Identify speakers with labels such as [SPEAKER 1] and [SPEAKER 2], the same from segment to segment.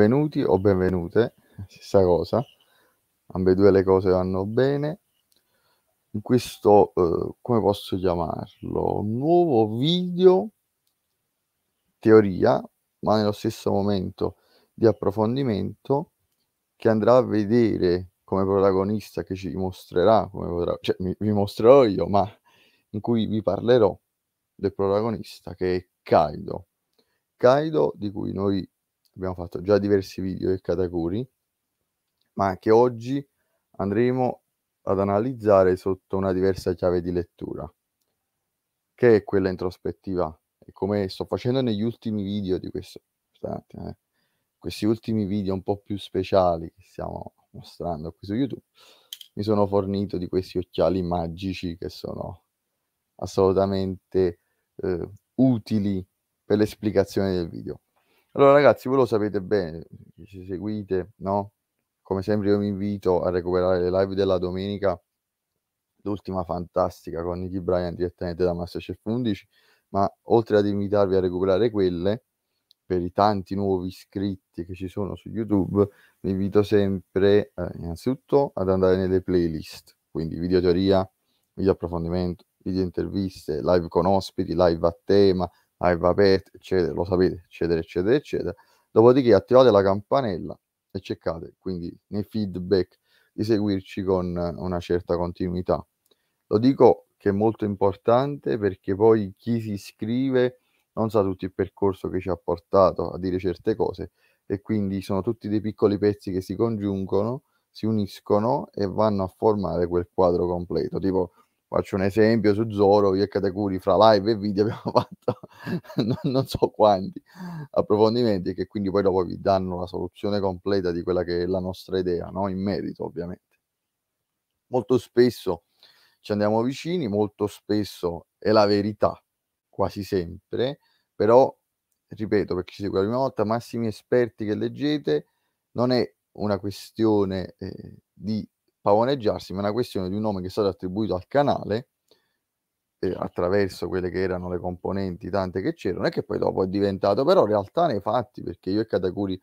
[SPEAKER 1] benvenuti o benvenute, stessa cosa, ambedue le cose vanno bene. In questo, eh, come posso chiamarlo, nuovo video teoria, ma nello stesso momento di approfondimento, che andrà a vedere come protagonista, che ci mostrerà, come potrà, cioè mi, vi mostrerò io, ma in cui vi parlerò del protagonista che è Kaido. Kaido di cui noi abbiamo fatto già diversi video e Katakuri, ma che oggi andremo ad analizzare sotto una diversa chiave di lettura, che è quella introspettiva. E come sto facendo negli ultimi video di questo, eh, questi ultimi video un po' più speciali che stiamo mostrando qui su YouTube, mi sono fornito di questi occhiali magici che sono assolutamente eh, utili per l'esplicazione del video. Allora ragazzi, voi lo sapete bene, ci seguite, no? Come sempre io vi invito a recuperare le live della domenica, l'ultima fantastica con Nicky Bryan direttamente da Masterchef 11, ma oltre ad invitarvi a recuperare quelle, per i tanti nuovi iscritti che ci sono su YouTube, vi invito sempre eh, innanzitutto ad andare nelle playlist, quindi video teoria, video approfondimento, video interviste, live con ospiti, live a tema, a Mbappé, eccetera, lo sapete, eccetera, eccetera, eccetera. Dopodiché attivate la campanella e cercate quindi nei feedback di seguirci con una certa continuità. Lo dico che è molto importante perché poi chi si iscrive non sa tutto il percorso che ci ha portato a dire certe cose e quindi sono tutti dei piccoli pezzi che si congiungono, si uniscono e vanno a formare quel quadro completo. Tipo faccio un esempio su Zoro, io e Katakuri fra live e video abbiamo fatto non, non, so quanti approfondimenti che quindi poi dopo vi danno la soluzione completa di quella che è la nostra idea, no? in merito ovviamente. Molto spesso ci andiamo vicini, molto spesso è la verità, quasi sempre, però ripeto per chi ci segue la prima volta, massimi esperti che leggete, non è una questione eh, di pavoneggiarsi, ma è una questione di un nome che è stato attribuito al canale eh, attraverso quelle che erano le componenti tante che c'erano e che poi dopo è diventato però realtà nei fatti, perché io e Katakuri,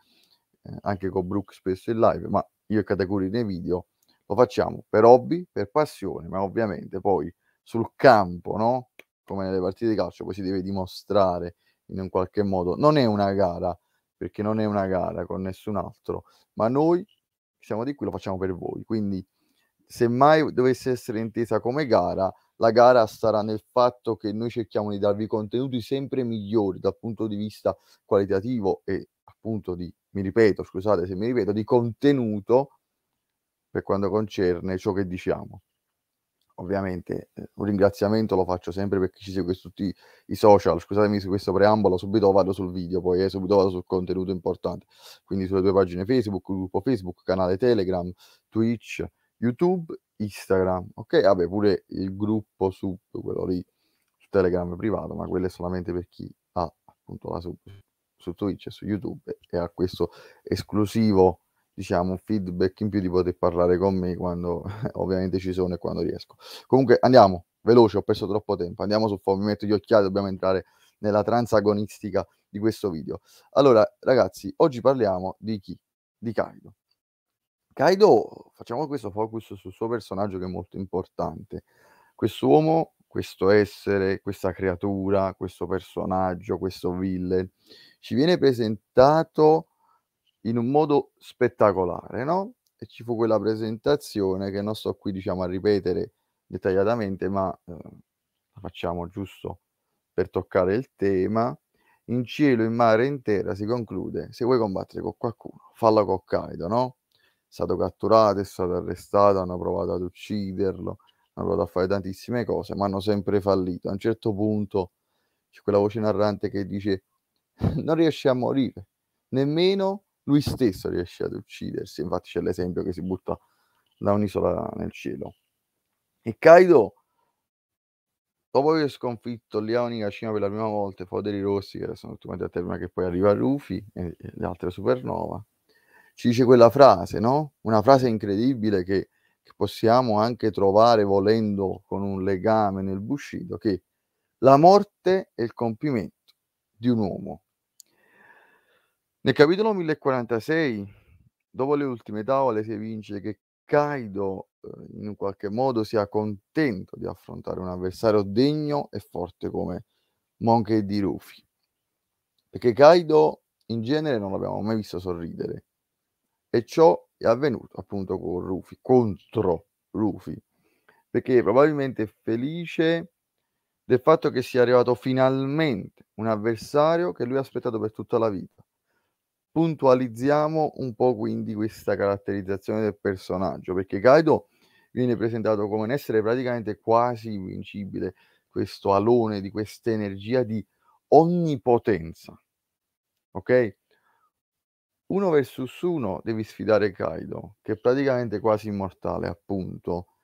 [SPEAKER 1] eh, anche con Brooke spesso in live, ma io e Katakuri nei video lo facciamo per hobby, per passione, ma ovviamente poi sul campo, no? come nelle partite di calcio, poi si deve dimostrare in un qualche modo. Non è una gara, perché non è una gara con nessun altro, ma noi siamo di qui, lo facciamo per voi. Quindi se mai dovesse essere intesa come gara, la gara sarà nel fatto che noi cerchiamo di darvi contenuti sempre migliori dal punto di vista qualitativo e appunto di, mi ripeto, scusate se mi ripeto, di contenuto per quanto concerne ciò che diciamo ovviamente eh, un ringraziamento lo faccio sempre per chi ci segue su tutti i social. Scusatemi su questo preambolo, subito vado sul video, poi eh, subito vado sul contenuto importante. Quindi sulle due pagine Facebook, gruppo Facebook, canale Telegram, Twitch, YouTube, Instagram. Ok, vabbè, pure il gruppo sub, quello lì su Telegram privato, ma quello è solamente per chi ha appunto la sub su Twitch e su YouTube e ha questo esclusivo diciamo, un feedback in più di poter parlare con me quando ovviamente ci sono e quando riesco. Comunque andiamo, veloce, ho perso troppo tempo, andiamo su Fo, mi metto gli occhiali, dobbiamo entrare nella transagonistica di questo video. Allora, ragazzi, oggi parliamo di chi? Di Kaido. Kaido, facciamo questo focus sul suo personaggio che è molto importante. Quest'uomo, questo essere, questa creatura, questo personaggio, questo villain, ci viene presentato in un modo spettacolare, no? E ci fu quella presentazione che non sto qui, diciamo, a ripetere dettagliatamente, ma eh, la facciamo giusto per toccare il tema. In cielo, in mare in terra si conclude, se vuoi combattere con qualcuno, fallo con Kaido, no? È stato catturato, è stato arrestato, hanno provato ad ucciderlo, hanno provato a fare tantissime cose, ma hanno sempre fallito. A un certo punto c'è quella voce narrante che dice non riesce a morire, nemmeno lui stesso riesce ad uccidersi, infatti c'è l'esempio che si butta da un'isola nel cielo. E Kaido, dopo aver sconfitto Leoni Cina per la prima volta, Foderi Rossi, che era sono tutti quanti a terra, che poi arriva Rufy e le altre supernova, ci dice quella frase, no? Una frase incredibile che, che possiamo anche trovare volendo con un legame nel Bushido, che la morte è il compimento di un uomo nel capitolo 1046, dopo le ultime tavole, si evince che Kaido eh, in qualche modo sia contento di affrontare un avversario degno e forte come Monkey di Rufy. Perché Kaido in genere non l'abbiamo mai visto sorridere. E ciò è avvenuto appunto con Rufy, contro Rufy. Perché probabilmente è felice del fatto che sia arrivato finalmente un avversario che lui ha aspettato per tutta la vita puntualizziamo un po' quindi questa caratterizzazione del personaggio, perché Kaido viene presentato come un essere praticamente quasi invincibile, questo alone di questa energia di onnipotenza. Ok? Uno versus uno devi sfidare Kaido, che è praticamente quasi immortale, appunto.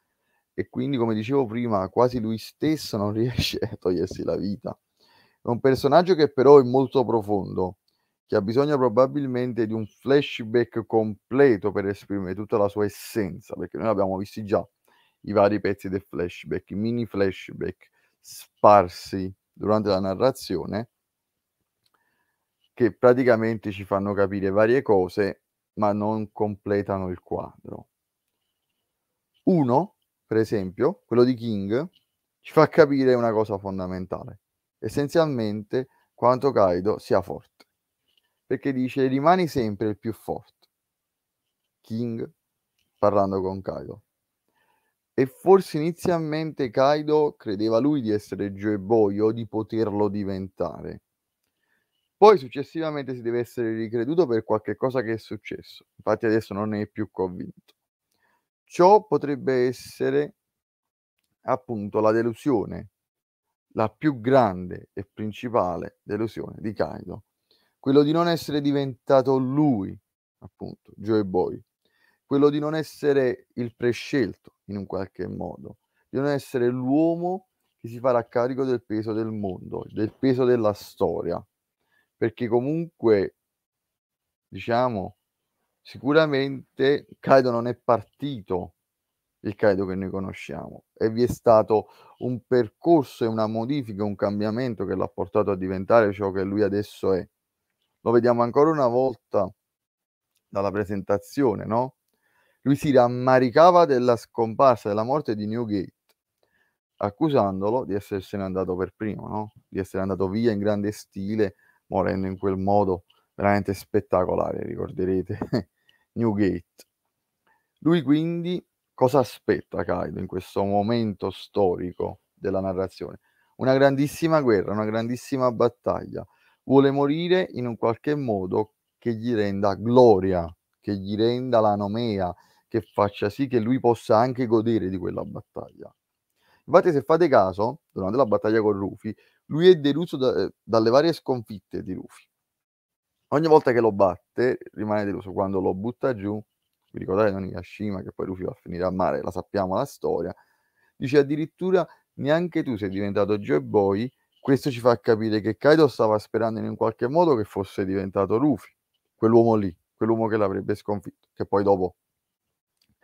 [SPEAKER 1] E quindi, come dicevo prima, quasi lui stesso non riesce a togliersi la vita. È un personaggio che però è molto profondo, che ha bisogno probabilmente di un flashback completo per esprimere tutta la sua essenza, perché noi abbiamo visto già i vari pezzi del flashback, i mini flashback sparsi durante la narrazione, che praticamente ci fanno capire varie cose, ma non completano il quadro. Uno, per esempio, quello di King, ci fa capire una cosa fondamentale, essenzialmente quanto Kaido sia forte perché dice rimani sempre il più forte. King parlando con Kaido. E forse inizialmente Kaido credeva lui di essere Joe Boy o di poterlo diventare. Poi successivamente si deve essere ricreduto per qualche cosa che è successo. Infatti adesso non ne è più convinto. Ciò potrebbe essere appunto la delusione, la più grande e principale delusione di Kaido, quello di non essere diventato lui, appunto, Joe Boy, quello di non essere il prescelto in un qualche modo, di non essere l'uomo che si farà carico del peso del mondo, del peso della storia, perché comunque, diciamo, sicuramente Kaido non è partito il Kaido che noi conosciamo e vi è stato un percorso e una modifica, un cambiamento che l'ha portato a diventare ciò che lui adesso è lo vediamo ancora una volta dalla presentazione, no? Lui si rammaricava della scomparsa, della morte di Newgate, accusandolo di essersene andato per primo, no? Di essere andato via in grande stile, morendo in quel modo veramente spettacolare, ricorderete, Newgate. Lui quindi cosa aspetta Kaido in questo momento storico della narrazione? Una grandissima guerra, una grandissima battaglia, vuole morire in un qualche modo che gli renda gloria, che gli renda la nomea, che faccia sì che lui possa anche godere di quella battaglia. Infatti, se fate caso, durante la battaglia con Rufy, lui è deluso da, eh, dalle varie sconfitte di Rufy. Ogni volta che lo batte, rimane deluso. Quando lo butta giù, vi ricordate non Yashima, che poi Rufy va a finire a mare, la sappiamo la storia, dice addirittura neanche tu sei diventato Joy Boy questo ci fa capire che Kaido stava sperando in un qualche modo che fosse diventato Rufy, quell'uomo lì, quell'uomo che l'avrebbe sconfitto, che poi dopo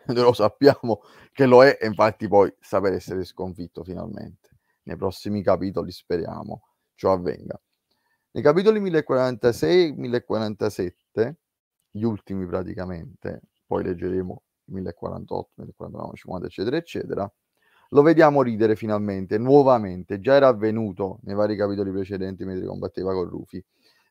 [SPEAKER 1] noi lo sappiamo che lo è e infatti poi sa per essere sconfitto finalmente. Nei prossimi capitoli speriamo ciò avvenga. Nei capitoli 1046 e 1047, gli ultimi praticamente, poi leggeremo 1048, 1049, 50 eccetera eccetera, lo vediamo ridere finalmente, nuovamente, già era avvenuto nei vari capitoli precedenti mentre combatteva con Rufy.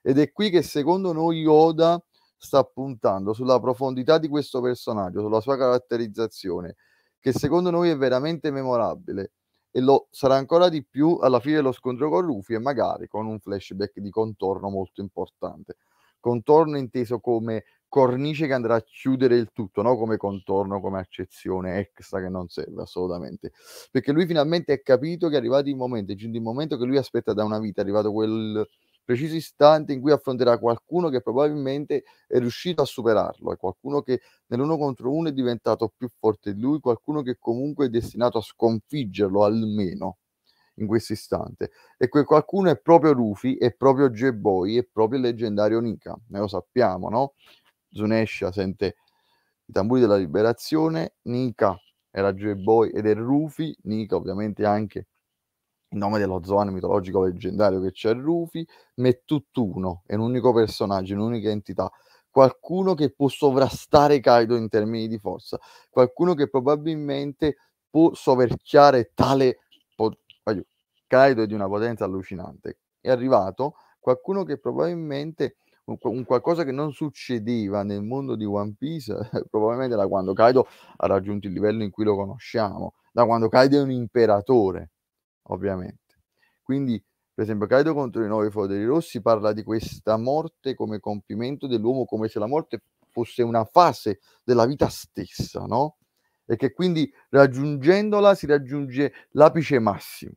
[SPEAKER 1] Ed è qui che secondo noi Oda sta puntando sulla profondità di questo personaggio, sulla sua caratterizzazione, che secondo noi è veramente memorabile e lo sarà ancora di più alla fine dello scontro con Rufy e magari con un flashback di contorno molto importante contorno inteso come cornice che andrà a chiudere il tutto, no? come contorno, come accezione extra che non serve assolutamente. Perché lui finalmente ha capito che è arrivato il momento, è giunto il momento che lui aspetta da una vita, è arrivato quel preciso istante in cui affronterà qualcuno che probabilmente è riuscito a superarlo, è qualcuno che nell'uno contro uno è diventato più forte di lui, qualcuno che comunque è destinato a sconfiggerlo almeno in questo istante. E quel qualcuno è proprio Rufy, è proprio G-Boy, è proprio il leggendario Nika. Ne eh, lo sappiamo, no? Zunescia sente i tamburi della liberazione, Nika era G-Boy ed è Rufy, Nika ovviamente anche il nome dello zoan mitologico leggendario che c'è Rufy, ma è tutt'uno, è un unico personaggio, un'unica entità qualcuno che può sovrastare Kaido in termini di forza, qualcuno che probabilmente può soverchiare tale Faiu, carico di una potenza allucinante. È arrivato qualcuno che probabilmente un, qualcosa che non succedeva nel mondo di One Piece, probabilmente da quando Kaido ha raggiunto il livello in cui lo conosciamo, da quando Kaido è un imperatore, ovviamente. Quindi, per esempio, Kaido contro i nuovi Foderi Rossi parla di questa morte come compimento dell'uomo, come se la morte fosse una fase della vita stessa, no? e che quindi raggiungendola si raggiunge l'apice massimo.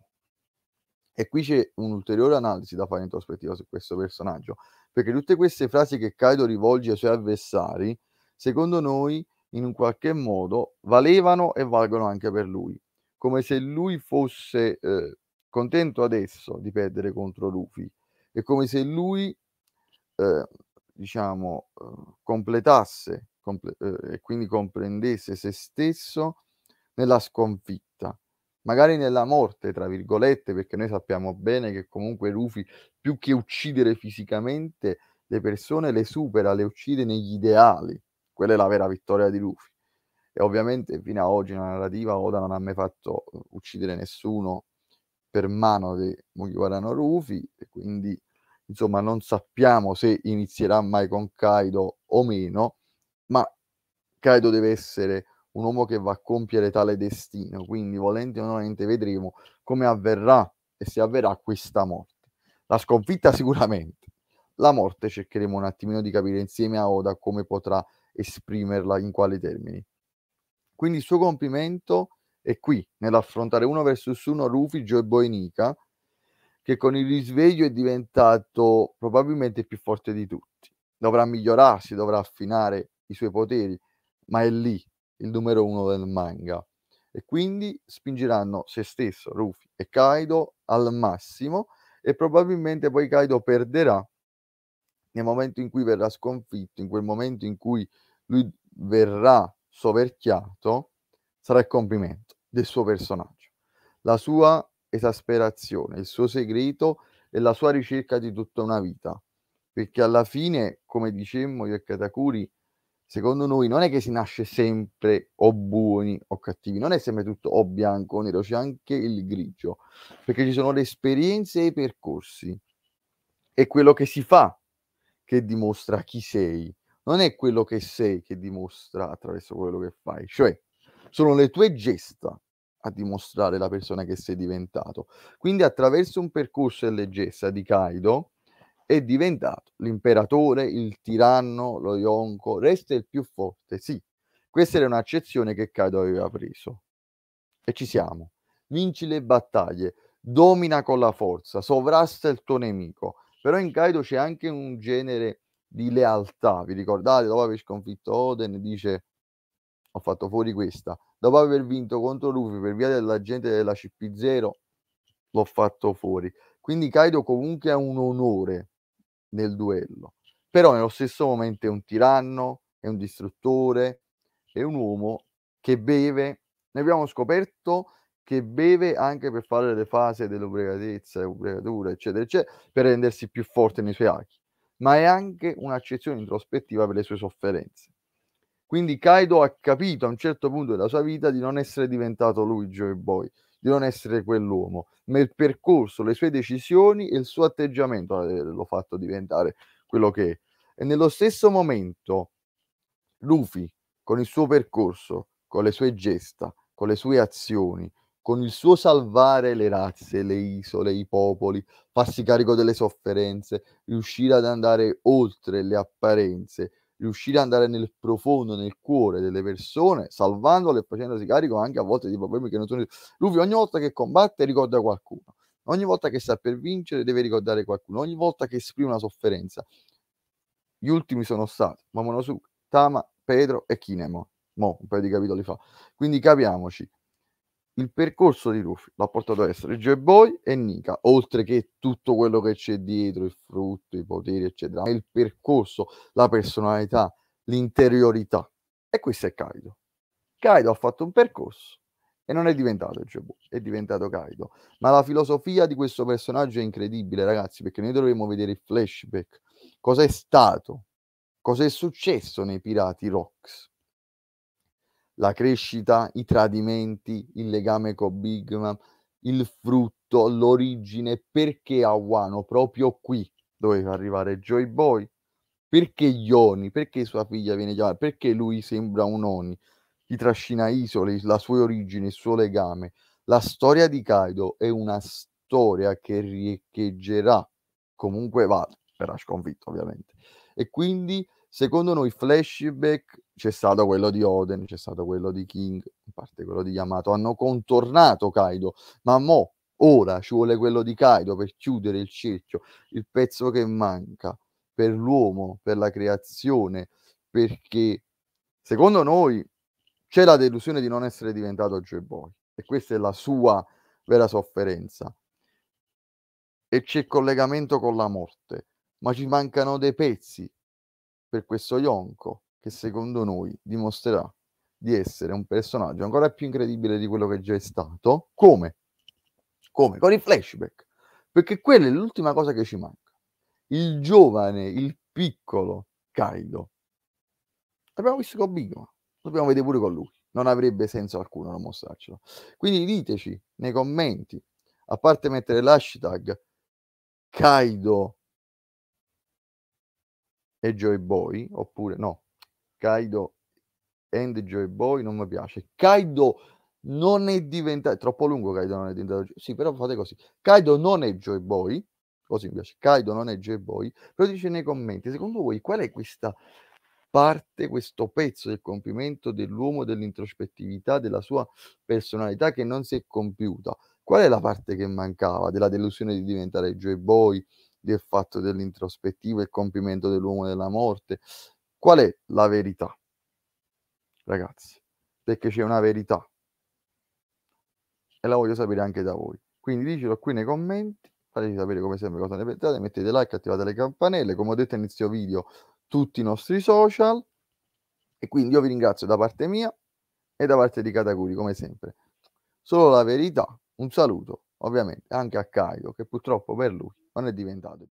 [SPEAKER 1] E qui c'è un'ulteriore analisi da fare in prospettiva su questo personaggio, perché tutte queste frasi che Kaido rivolge ai suoi avversari, secondo noi, in un qualche modo, valevano e valgono anche per lui, come se lui fosse eh, contento adesso di perdere contro Luffy e come se lui, eh, diciamo, eh, completasse comple- eh, e quindi comprendesse se stesso nella sconfitta, magari nella morte, tra virgolette, perché noi sappiamo bene che comunque Rufy, più che uccidere fisicamente, le persone le supera, le uccide negli ideali. Quella è la vera vittoria di Rufy. E ovviamente fino ad oggi nella narrativa Oda non ha mai fatto eh, uccidere nessuno per mano di Mugiwara no Rufy, e quindi insomma non sappiamo se inizierà mai con Kaido o meno, ma credo deve essere un uomo che va a compiere tale destino, quindi volenti o nolente vedremo come avverrà e se avverrà questa morte. La sconfitta sicuramente, la morte cercheremo un attimino di capire insieme a Oda come potrà esprimerla, in quali termini. Quindi il suo compimento è qui, nell'affrontare uno versus uno Rufy, Joe e Boenica, che con il risveglio è diventato probabilmente il più forte di tutti. Dovrà migliorarsi, dovrà affinare i suoi poteri, ma è lì il numero uno del manga. E quindi spingeranno se stesso, Rufy e Kaido al massimo e probabilmente poi Kaido perderà nel momento in cui verrà sconfitto, in quel momento in cui lui verrà soverchiato, sarà il compimento del suo personaggio, la sua esasperazione, il suo segreto e la sua ricerca di tutta una vita. Perché alla fine, come dicemmo io e Katakuri, secondo noi non è che si nasce sempre o buoni o cattivi, non è sempre tutto o bianco o nero, c'è anche il grigio, perché ci sono le esperienze e i percorsi. È quello che si fa che dimostra chi sei, non è quello che sei che dimostra attraverso quello che fai, cioè sono le tue gesta a dimostrare la persona che sei diventato. Quindi attraverso un percorso e le gesta di Kaido, è diventato l'imperatore, il tiranno, lo yonko, resta il più forte, sì. Questa era un'accezione che Kaido aveva preso. E ci siamo. Vinci le battaglie, domina con la forza, sovrasta il tuo nemico. Però in Kaido c'è anche un genere di lealtà. Vi ricordate, dopo aver sconfitto Oden, dice ho fatto fuori questa. Dopo aver vinto contro Luffy per via della gente della CP0, l'ho fatto fuori. Quindi Kaido comunque ha un onore nel duello, però nello stesso momento è un tiranno, è un distruttore, è un uomo che beve, ne abbiamo scoperto che beve anche per fare le fasi dell'ubriacatezza, ubriacatura, eccetera, eccetera, per rendersi più forte nei suoi archi. ma è anche un'accezione introspettiva per le sue sofferenze. Quindi Kaido ha capito a un certo punto della sua vita di non essere diventato lui Joy Boy, di non essere quell'uomo, ma il percorso, le sue decisioni e il suo atteggiamento eh, l'ho fatto diventare quello che è. E nello stesso momento Luffy, con il suo percorso, con le sue gesta, con le sue azioni, con il suo salvare le razze, le isole, i popoli, farsi carico delle sofferenze, riuscire ad andare oltre le apparenze, riuscire ad andare nel profondo, nel cuore delle persone, salvandole e facendosi carico anche a volte di problemi che non sono... Luffy ogni volta che combatte ricorda qualcuno, ogni volta che sta per vincere deve ricordare qualcuno, ogni volta che esprime una sofferenza. Gli ultimi sono stati Mamonosuke, Tama, Pedro e Kinemo. mo, un paio di capitoli fa. Quindi capiamoci, il percorso di Rufy l'ha portato a essere Joy Boy e Nika, oltre che tutto quello che c'è dietro, il frutto, i poteri, eccetera, il percorso, la personalità, l'interiorità. E questo è Kaido. Kaido ha fatto un percorso e non è diventato Joy Boy, è diventato Kaido. Ma la filosofia di questo personaggio è incredibile, ragazzi, perché noi dovremmo vedere il flashback. Cos'è stato? Cos'è successo nei Pirati Rocks? la crescita, i tradimenti, il legame con Big Mom, il frutto, l'origine, perché a Wano, proprio qui doveva arrivare Joy Boy, perché Ioni, perché sua figlia viene chiamata, perché lui sembra un Oni, gli trascina isole, la sua origine, il suo legame. La storia di Kaido è una storia che riecheggerà, comunque va, verrà sconfitto ovviamente. E quindi, secondo noi, flashback c'è stato quello di Oden, c'è stato quello di King, in parte quello di Yamato, hanno contornato Kaido, ma mo, ora ci vuole quello di Kaido per chiudere il cerchio, il pezzo che manca per l'uomo, per la creazione, perché secondo noi c'è la delusione di non essere diventato Joy Boy e questa è la sua vera sofferenza. E c'è il collegamento con la morte, ma ci mancano dei pezzi per questo Yonko che secondo noi dimostrerà di essere un personaggio ancora più incredibile di quello che già è stato. Come? Come? Con i flashback. Perché quella è l'ultima cosa che ci manca. Il giovane, il piccolo Kaido. L'abbiamo visto con Big Man, dobbiamo vedere pure con lui. Non avrebbe senso alcuno non mostrarcelo. Quindi diteci nei commenti, a parte mettere l'hashtag Kaido e Joy Boy, oppure no, Kaido and Joy Boy non mi piace. Kaido non è diventato, è troppo lungo Kaido non è diventato, sì però fate così, Kaido non è Joy Boy, così mi piace, Kaido non è Joy Boy, lo dice nei commenti, secondo voi qual è questa parte, questo pezzo del compimento dell'uomo, dell'introspettività, della sua personalità che non si è compiuta? Qual è la parte che mancava della delusione di diventare Joy Boy, del fatto dell'introspettivo, il compimento dell'uomo della morte, Qual è la verità? Ragazzi, perché c'è una verità e la voglio sapere anche da voi. Quindi dicelo qui nei commenti, fateci sapere come sempre cosa ne pensate, mettete like, attivate le campanelle, come ho detto all'inizio video, tutti i nostri social. E quindi io vi ringrazio da parte mia e da parte di Cataguri, come sempre. Solo la verità, un saluto ovviamente anche a Caio, che purtroppo per lui non è diventato.